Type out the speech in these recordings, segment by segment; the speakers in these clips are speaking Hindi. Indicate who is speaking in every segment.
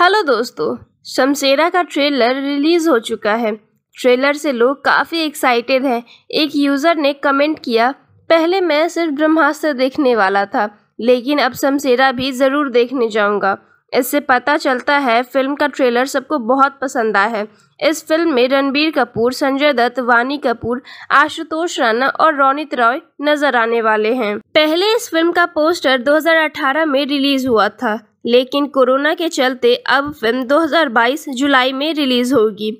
Speaker 1: हेलो दोस्तों शमशेरा का ट्रेलर रिलीज़ हो चुका है ट्रेलर से लोग काफ़ी एक्साइटेड हैं एक यूज़र ने कमेंट किया पहले मैं सिर्फ ब्रह्मास्त्र देखने वाला था लेकिन अब शमशेरा भी ज़रूर देखने जाऊंगा इससे पता चलता है फिल्म का ट्रेलर सबको बहुत पसंद आया है इस फिल्म में रणबीर कपूर संजय दत्त वानी कपूर आशुतोष राणा और रोनित रॉय नजर आने वाले हैं पहले इस फिल्म का पोस्टर 2018 में रिलीज हुआ था लेकिन कोरोना के चलते अब फिल्म 2022 जुलाई में रिलीज़ होगी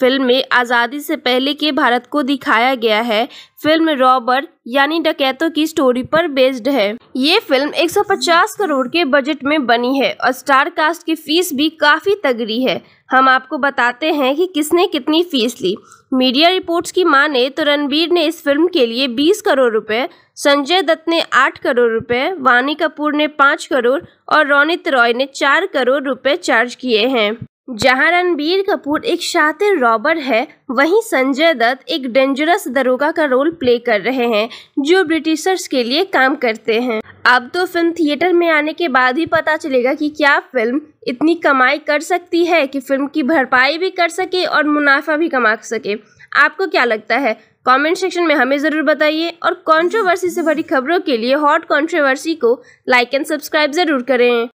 Speaker 1: फिल्म में आज़ादी से पहले के भारत को दिखाया गया है फिल्म रॉबर यानी डकैतों की स्टोरी पर बेस्ड है ये फिल्म 150 करोड़ के बजट में बनी है और स्टार कास्ट की फीस भी काफ़ी तगड़ी है हम आपको बताते हैं कि किसने कितनी फीस ली मीडिया रिपोर्ट्स की माने तो रणबीर ने इस फिल्म के लिए 20 करोड़ रुपए, संजय दत्त ने 8 करोड़ रुपए, वानी कपूर ने 5 करोड़ और रोनित रॉय ने 4 करोड़ रुपए चार्ज किए हैं जहां रणबीर कपूर एक शातिर रॉबर है वहीं संजय दत्त एक डेंजरस दरोगा का रोल प्ले कर रहे हैं जो ब्रिटिशर्स के लिए काम करते हैं अब तो फिल्म थिएटर में आने के बाद ही पता चलेगा कि क्या फिल्म इतनी कमाई कर सकती है कि फिल्म की भरपाई भी कर सके और मुनाफा भी कमा सके आपको क्या लगता है कमेंट सेक्शन में हमें ज़रूर बताइए और कंट्रोवर्सी से भरी खबरों के लिए हॉट कंट्रोवर्सी को लाइक एंड सब्सक्राइब ज़रूर करें